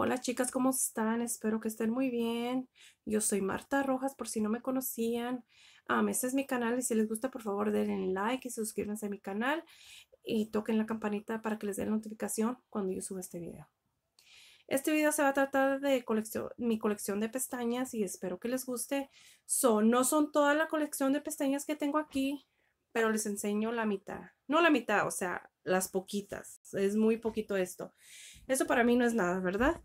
Hola chicas, ¿cómo están? Espero que estén muy bien. Yo soy Marta Rojas, por si no me conocían. este es mi canal y si les gusta, por favor, denle like y suscríbanse a mi canal y toquen la campanita para que les den notificación cuando yo suba este video. Este video se va a tratar de mi colección de pestañas y espero que les guste. no son toda la colección de pestañas que tengo aquí, pero les enseño la mitad. No la mitad, o sea, las poquitas. Es muy poquito esto. eso para mí no es nada, ¿verdad?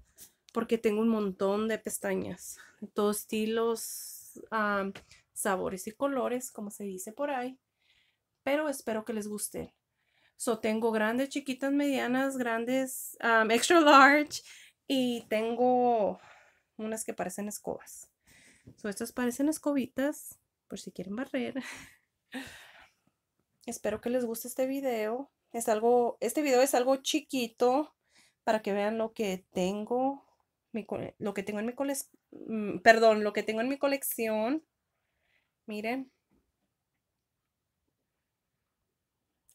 Porque tengo un montón de pestañas, de todos estilos, sabores y colores, como se dice por ahí. Pero espero que les guste. So, tengo grandes, chiquitas, medianas, grandes, extra large y tengo unas que parecen escobas. So, estas parecen escobitas, por si quieren barrer. Espero que les guste este video. Es algo, este video es algo chiquito para que vean lo que tengo, lo que tengo en mi colección, mm, perdón, lo que tengo en mi colección. Miren.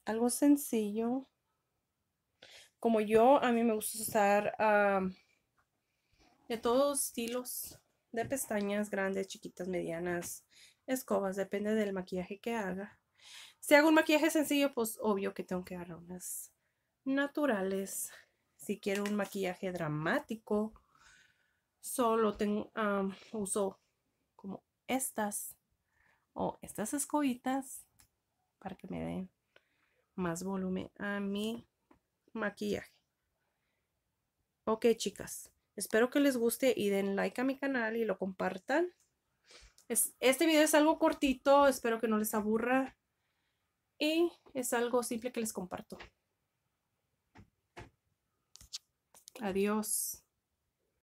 Algo sencillo. Como yo, a mí me gusta usar ah, de todos estilos de pestañas grandes, chiquitas, medianas, escobas, depende del maquillaje que haga. Si hago un maquillaje sencillo, pues obvio que tengo que agarrar unas naturales. Si quiero un maquillaje dramático, solo tengo, uso como estas o estas escobitas para que me den más volumen a mi maquillaje. Ok, chicas. Espero que les guste y den like a mi canal y lo compartan. este video es algo cortito. Espero que no les aburra y es algo simple que les comparto. Adiós.